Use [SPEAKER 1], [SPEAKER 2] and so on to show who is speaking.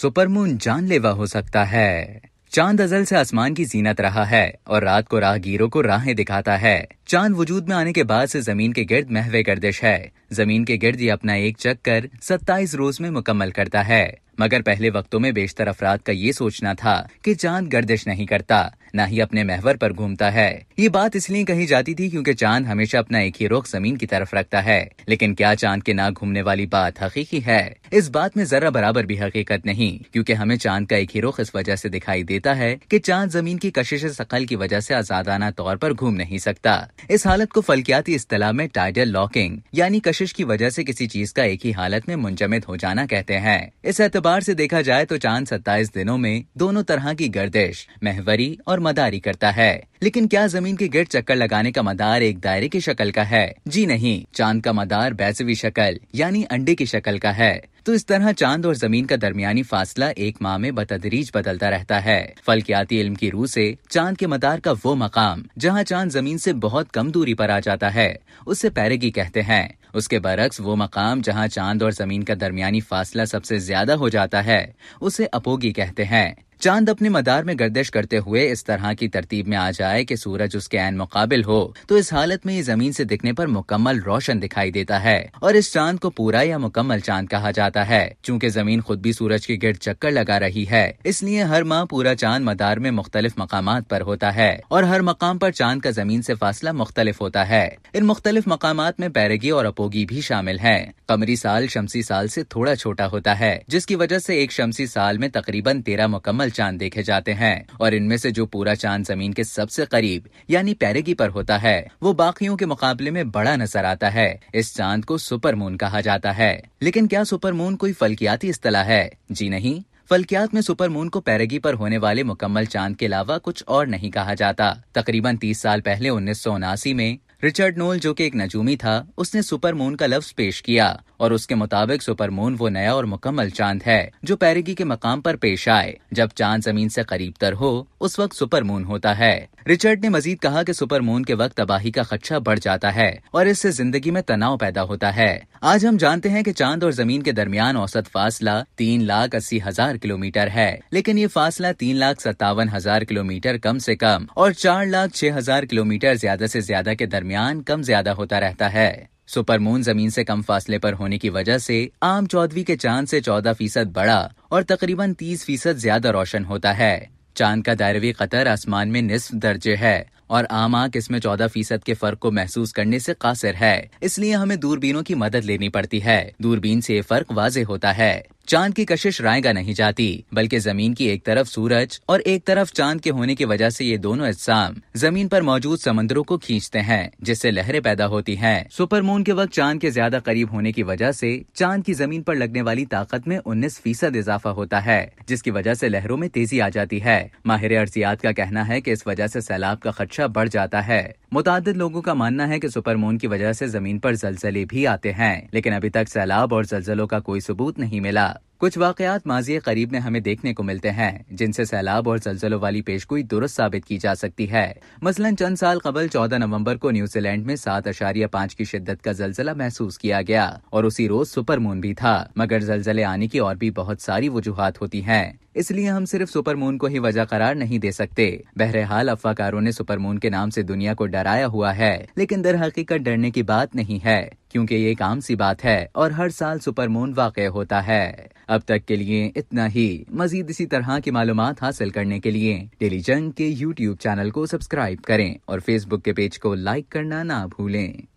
[SPEAKER 1] supermoon जानलेवा हो सकता है चांद अजल से आसमान की जीनत रहा है और रात को राहगीरों को राहें दिखाता है चांद वजूद में आने के बाद से जमीन के गिर्द महवे गर्दिश है जमीन के गिर्द ये अपना एक चक्कर 27 रोज में मुकम्मल करता है मगर पहले वक्तों में बेशतर अफराद का ये सोचना था कि चांद गर्दिश नहीं करता न ही अपने महवर पर घूमता है ये बात इसलिए कही जाती थी क्योंकि चांद हमेशा अपना एक ही रुख जमीन की तरफ रखता है लेकिन क्या चांद के ना घूमने वाली बात हकीकी है इस बात में जरा बराबर भी हकीकत नहीं क्योंकि हमें चांद का एक ही रुख इस वजह से दिखाई देता है कि चांद जमीन की कशिश सकल की वजह से आजादाना तौर पर घूम नहीं सकता इस हालत को फलकियाती इतलाह में टाइडल लॉकिंग यानी कशिश की वजह से किसी चीज का एक ही हालत में मुंजमद हो जाना कहते हैं इस एतबार से देखा जाए तो चांद सत्ताईस दिनों में दोनों तरह की गर्दिश महवरी और मदारी करता है लेकिन क्या जमीन के गिर चक्कर लगाने का मदार एक दायरे की शक्ल का है जी नहीं चांद का मदार बैसवी शक्ल यानी अंडे की शक्ल का है तो इस तरह चांद और जमीन का दरमियानी फासला एक माह में बतदरीज बदलता रहता है फलकियाती इल्म की रूह से चांद के मदार का वो मकाम जहाँ चांद जमीन से बहुत कम दूरी पर आ जाता है उससे पैरेगी कहते हैं उसके बरक्स वो मकाम जहाँ चांद और जमीन का दरमियानी फासला सबसे ज्यादा हो जाता है उसे अपोगी कहते हैं चांद अपने मदार में गर्दिश करते हुए इस तरह की तरतीब में आ जाए कि सूरज उसके एन मुकाबिल हो तो इस हालत में ये जमीन से दिखने पर मुकम्मल रोशन दिखाई देता है और इस चांद को पूरा या मुकम्मल चांद कहा जाता है चूँकि जमीन खुद भी सूरज के गिर चक्कर लगा रही है इसलिए हर माह पूरा चांद मदार में मुख्तलिफ मकाम पर होता है और हर मकाम पर चांद का जमीन से फासला मुख्तलिफ होता है इन मुख्तलिफ मकाम में पैरगी और अपोगी भी शामिल है कमरी साल शमसी साल से थोड़ा छोटा होता है जिसकी वजह से एक शमसी साल में तकरीबन तेरह मुकम्मल मुकम्मल चांद देखे जाते हैं और इनमें से जो पूरा चांद जमीन के सबसे करीब यानी पैरेगी पर होता है वो बाकियों के मुकाबले में बड़ा नजर आता है इस चांद को सुपर मून कहा जाता है लेकिन क्या सुपर मून कोई फल्कियाती अतला है जी नहीं फल्कियात में सुपर मून को पैरेगी पर होने वाले मुकम्मल चांद के अलावा कुछ और नहीं कहा जाता तकरीबन 30 साल पहले उन्नीस में रिचर्ड नोल जो कि एक नजूमी था उसने सुपर मून का लफ्ज पेश किया और उसके मुताबिक सुपर मून वो नया और मुकम्मल चांद है जो पैरगी के मकाम पर पेश आए जब चांद जमीन से करीब तर हो उस वक्त सुपर मून होता है रिचर्ड ने मजीद कहा कि मून के वक्त तबाही का खदशा बढ़ जाता है और इससे जिंदगी में तनाव पैदा होता है आज हम जानते हैं कि चांद और जमीन के दरमियान औसत फासला तीन लाख अस्सी हजार किलोमीटर है लेकिन ये फासला तीन लाख सत्तावन हजार किलोमीटर कम से कम और चार लाख छह हजार किलोमीटर ज्यादा से ज्यादा के दरमियान दरमियान कम ज्यादा होता रहता है सुपर मून जमीन से कम फासले पर होने की वजह से आम चौदवी के चांद से 14 फीसद बड़ा और तकरीबन 30 फीसद ज्यादा रोशन होता है चांद का दायरवी कतर आसमान में निसफ दर्जे है और आम आंख इसमें 14 फीसद के फर्क को महसूस करने से कासिर है इसलिए हमें दूरबीनों की मदद लेनी पड़ती है दूरबीन से ये फर्क वाजे होता है चांद की कशिश रायगा नहीं जाती बल्कि जमीन की एक तरफ सूरज और एक तरफ चांद के होने की वजह से ये दोनों अज्साम जमीन पर मौजूद समंदरों को खींचते हैं जिससे लहरें पैदा होती हैं मून के वक्त चांद के ज्यादा करीब होने की वजह से चांद की जमीन पर लगने वाली ताकत में उन्नीस फीसद इजाफा होता है जिसकी वजह से लहरों में तेजी आ जाती है माहिर अर्जियात का कहना है की इस वजह से सैलाब का खदशा बढ़ जाता है मुतद लोगों का मानना है कि सुपरमून की वजह से जमीन पर जलजले भी आते हैं लेकिन अभी तक सैलाब और जलजलों का कोई सबूत नहीं मिला कुछ वाकयात माजी करीब में हमें देखने को मिलते हैं जिनसे सैलाब और जलजलों वाली पेशगोई दुरुस्त साबित की जा सकती है मसलन चंद साल कबल 14 नवंबर को न्यूजीलैंड में सात अशारिया पाँच की शिद्दत का जलजिला महसूस किया गया और उसी रोज सुपर मून भी था मगर जलजले आने की और भी बहुत सारी वजूहत होती है इसलिए हम सिर्फ सुपर मून को ही वजह करार नहीं दे सकते बहरहाल अफवाकारों ने सुपर मून के नाम से दुनिया को डराया हुआ है लेकिन दर हकीकत डरने की बात नहीं है क्योंकि ये एक आम सी बात है और हर साल सुपरमून वाक़ होता है अब तक के लिए इतना ही मजीद इसी तरह की मालूम हासिल करने के लिए डेली जंग के यूट्यूब चैनल को सब्सक्राइब करें और फेसबुक के पेज को लाइक करना ना भूलें